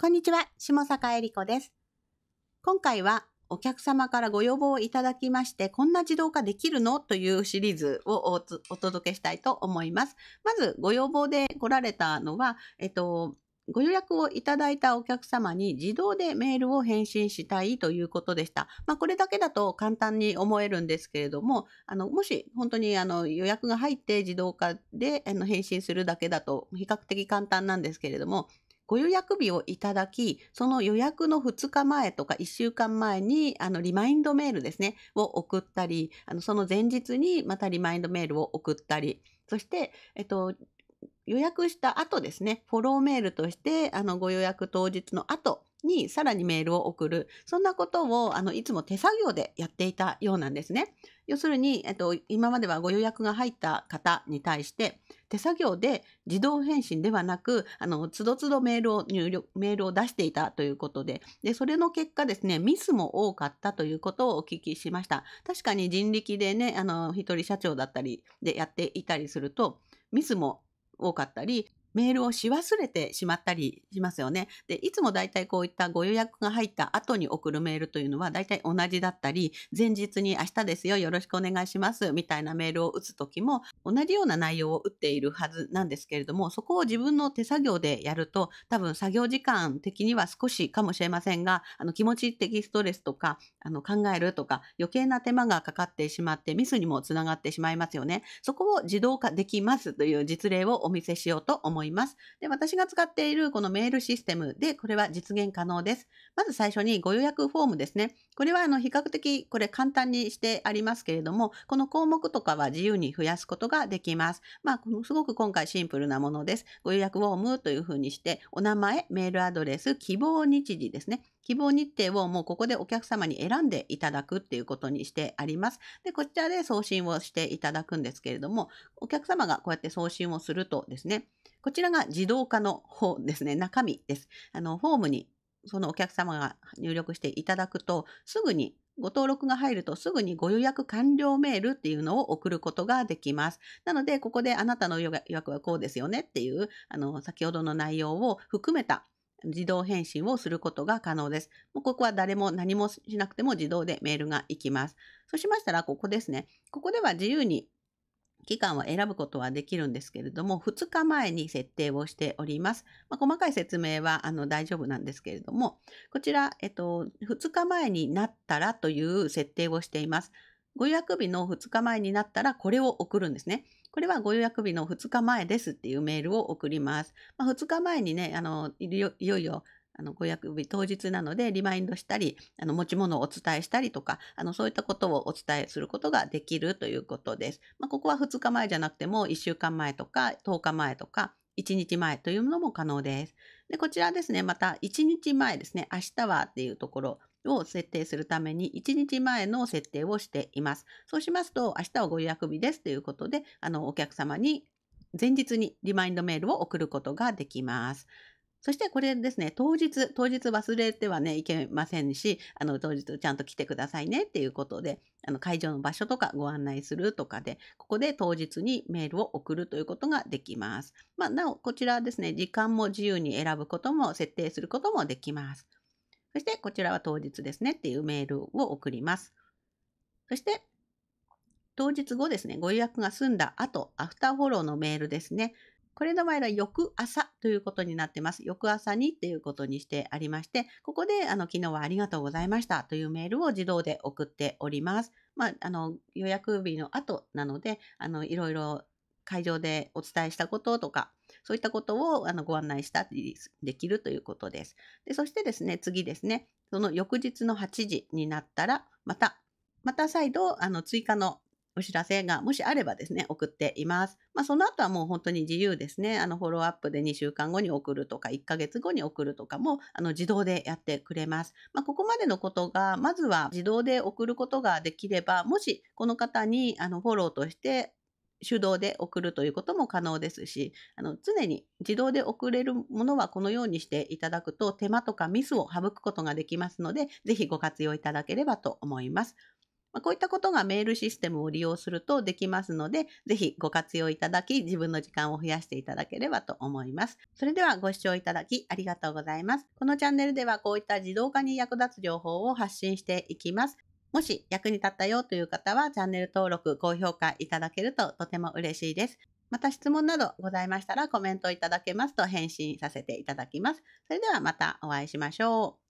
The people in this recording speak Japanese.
こんにちは、下坂恵理子です。今回はお客様からご要望をいただきまして、こんな自動化できるのというシリーズをお届けしたいと思います。まず、ご要望で来られたのは、えっと、ご予約をいただいたお客様に自動でメールを返信したいということでした。まあ、これだけだと簡単に思えるんですけれども、あのもし本当にあの予約が入って自動化であの返信するだけだと比較的簡単なんですけれども、ご予約日をいただき、その予約の2日前とか1週間前に、あの、リマインドメールですね、を送ったり、あの、その前日にまたリマインドメールを送ったり、そして、えっと、予約した後ですね、フォローメールとして、あの、ご予約当日の後にさらにメールを送る。そんなことを、あの、いつも手作業でやっていたようなんですね。要するに、えっと、今まではご予約が入った方に対して、手作業で自動返信ではなく、あの、つどつどメールを入力、メールを出していたということで、で、それの結果ですね、ミスも多かったということをお聞きしました。確かに人力でね、あの、一人社長だったりでやっていたりすると、ミスも多かったり、メールをし忘れてしまったりしますよね。で、いつもだいたいこういったご予約が入った後に送るメールというのはだいたい同じだったり、前日に明日ですよ、よろしくお願いします、みたいなメールを打つ時も、同じような内容を打っているはずなんですけれども、そこを自分の手作業でやると、多分作業時間的には少しかもしれませんが、あの気持ち的ストレスとか、あの考えるとか、余計な手間がかかってしまって、ミスにもつながってしまいますよね。そこを自動化できますという実例をお見せしようと思います。で、私が使っているこのメールシステムで、これは実現可能です。まず最初にご予約フォームですね。これはあの比較的これ簡単にしてありますけれども、この項目とかは自由に増やすことができます。まあ、すごく今回シンプルなものです。ご予約ウォームというふうにして、お名前、メールアドレス、希望日時ですね。希望日程をもうここでお客様に選んでいただくっていうことにしてあります。で、こちらで送信をしていただくんですけれども、お客様がこうやって送信をするとですね、こちらが自動化の方ですね、中身です。あの、フォームにそのお客様が入力していただくと、すぐにご登録が入るとすぐにご予約完了メールっていうのを送ることができます。なので、ここであなたの予約はこうですよねっていう、あの、先ほどの内容を含めた自動返信をすることが可能です。もうここは誰も何もしなくても自動でメールが行きます。そうしましたら、ここですね。ここでは自由に期間は選ぶことはできるんですけれども、2日前に設定をしております。まあ、細かい説明はあの大丈夫なんですけれども、こちら、えっと、2日前になったらという設定をしています。ご予約日の2日前になったらこれを送るんですね。これはご予約日の2日前ですっていうメールを送ります。まあ、2日前にね、あのいよいよあの、ご役日当日なのでリマインドしたり、あの、持ち物をお伝えしたりとか、あの、そういったことをお伝えすることができるということです。まあ、ここは2日前じゃなくても1週間前とか10日前とか、1日前というのも可能です。で、こちらですね、また1日前ですね、明日はっていうところを設定するために1日前の設定をしています。そうしますと、明日はご予約日ですということで、あの、お客様に前日にリマインドメールを送ることができます。そしてこれですね、当日、当日忘れてはね、いけませんし、あの、当日ちゃんと来てくださいねっていうことで、あの、会場の場所とかご案内するとかで、ここで当日にメールを送るということができます。まあ、なお、こちらですね、時間も自由に選ぶことも設定することもできます。そして、こちらは当日ですねっていうメールを送ります。そして、当日後ですね、ご予約が済んだ後、アフターフォローのメールですね。これの場合は翌朝ということになってます。翌朝にということにしてありまして、ここで、あの、昨日はありがとうございましたというメールを自動で送っております。まあ、あの、予約日の後なので、あの、いろいろ会場でお伝えしたこととか、そういったことをあのご案内したりできるということです。で、そしてですね、次ですね、その翌日の8時になったら、また、また再度、あの、追加のお知らせがもしあればですね、送っています。まあ、その後はもう本当に自由ですね。あの、フォローアップで2週間後に送るとか、1ヶ月後に送るとかも、あの、自動でやってくれます。まあ、ここまでのことが、まずは自動で送ることができれば、もしこの方に、あの、フォローとして、手動で送るということも可能ですし、あの常に自動で送れるものはこのようにしていただくと手間とかミスを省くことができますので、ぜひご活用いただければと思います。まあ、こういったことがメールシステムを利用するとできますので、ぜひご活用いただき、自分の時間を増やしていただければと思います。それではご視聴いただきありがとうございます。このチャンネルではこういった自動化に役立つ情報を発信していきます。もし役に立ったよという方はチャンネル登録、高評価いただけるととても嬉しいです。また質問などございましたらコメントいただけますと返信させていただきます。それではまたお会いしましょう。